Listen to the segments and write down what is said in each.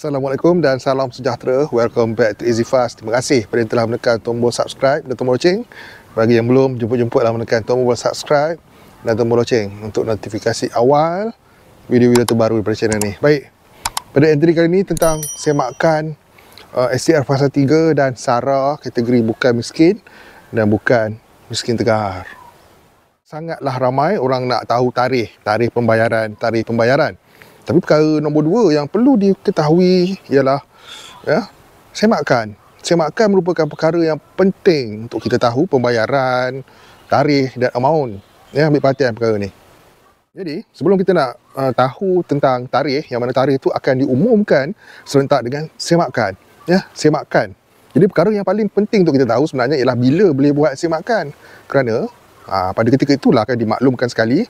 Assalamualaikum dan salam sejahtera. Welcome back to Easy Fast. Terima kasih kepada yang telah menekan tombol subscribe dan tombol loceng. Bagi yang belum, jumpa-jumpa, jemputlah menekan tombol subscribe dan tombol loceng untuk notifikasi awal video-video terbaru daripada channel ni. Baik, pada entry kali ni tentang semakan uh, STR Fasa 3 dan SARA kategori bukan miskin dan bukan miskin tegar. Sangatlah ramai orang nak tahu tarikh, tarikh pembayaran, tarikh pembayaran. Tapi perkara nombor dua yang perlu diketahui ialah ya, semakan. Semakan merupakan perkara yang penting untuk kita tahu pembayaran, tarikh dan amount. Ya, ambil perhatian perkara ni. Jadi, sebelum kita nak uh, tahu tentang tarikh, yang mana tarikh itu akan diumumkan serentak dengan semakan. Ya, semakan. Jadi, perkara yang paling penting untuk kita tahu sebenarnya ialah bila boleh buat semakan. Kerana uh, pada ketika itulah akan dimaklumkan sekali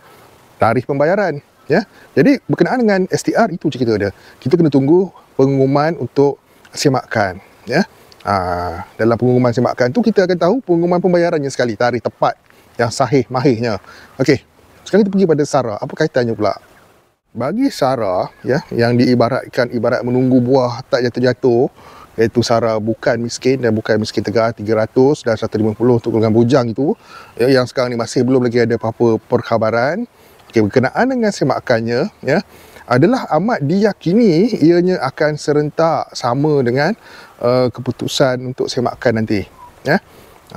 tarikh pembayaran ya. Jadi berkenaan dengan STR itu cerita dia. Kita kena tunggu pengumuman untuk semakan, ya. Ha, dalam pengumuman semakan tu kita akan tahu pengumuman pembayarannya sekali tarikh tepat yang sahih mahirnya. Okey. Sekarang kita pergi pada Sarah. Apa kaitannya pula? Bagi Sarah ya yang diibaratkan ibarat menunggu buah tak jatuh-jatuh iaitu Sarah bukan miskin dan bukan miskin tegar 300 dan 150 untuk golongan bujang itu ya, yang sekarang ni masih belum lagi ada apa-apa perkhabaran okay, berkenaan dengan semakannya ya adalah amat diyakini ianya akan serentak sama dengan uh, keputusan untuk semakan nanti ya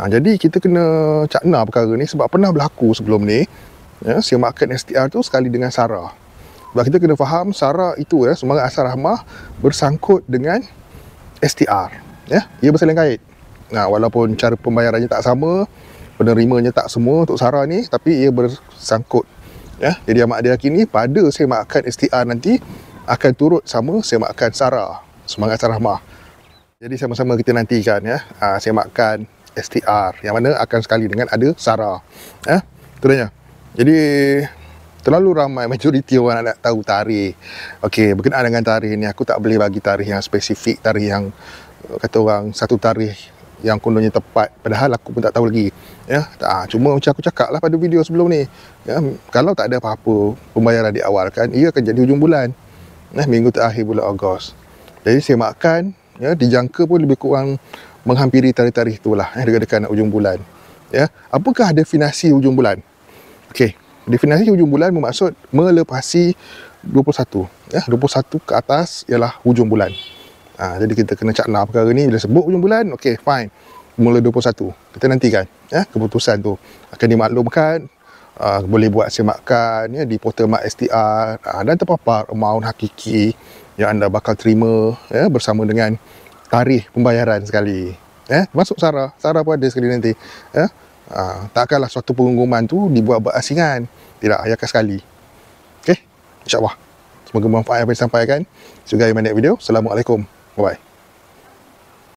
ha, jadi kita kena cakna perkara ni sebab pernah berlaku sebelum ni ya semakan STR tu sekali dengan SARA sebab kita kena faham SARA itu ya semangat asar rahmah bersangkut dengan STR ya ia bersaling kait nah walaupun cara pembayarannya tak sama penerimanya tak semua untuk sarah ni tapi ia bersangkut ya. Jadi yang mak dia lelaki ni pada semakan STR nanti akan turut sama semakan SARA. Semangat Sarah Mah. Jadi sama-sama kita nantikan ya. Ha, semakan STR yang mana akan sekali dengan ada SARA. Ya. Itulahnya. Jadi terlalu ramai majoriti orang nak, nak tahu tarikh. Okey, berkenaan dengan tarikh ni aku tak boleh bagi tarikh yang spesifik, tarikh yang kata orang satu tarikh yang kononnya tepat padahal aku pun tak tahu lagi ya tak, ah, cuma macam aku cakap lah pada video sebelum ni ya, kalau tak ada apa-apa pembayaran di awal kan ia akan jadi hujung bulan nah, ya, minggu terakhir bulan Ogos jadi saya makan ya, dijangka pun lebih kurang menghampiri tarikh-tarikh itulah. lah eh, dekat-dekat hujung bulan ya. apakah definasi hujung bulan Okey, definasi hujung bulan bermaksud melepasi 21 ya, 21 ke atas ialah hujung bulan ha, jadi kita kena cakna lah, perkara ni bila sebut hujung bulan okay fine mula 21 kita nantikan ya, keputusan tu akan dimaklumkan Uh, boleh buat semakan ya, di portal mak STR uh, ah, dan terpapar amount hakiki yang anda bakal terima ya, bersama dengan tarikh pembayaran sekali ya, masuk SARA SARA pun ada sekali nanti ya. Uh, takkanlah suatu pengumuman tu dibuat berasingan tidak ayahkan sekali ok insyaAllah semoga bermanfaat apa yang disampaikan semoga yang menikmati video Assalamualaikum Ouais.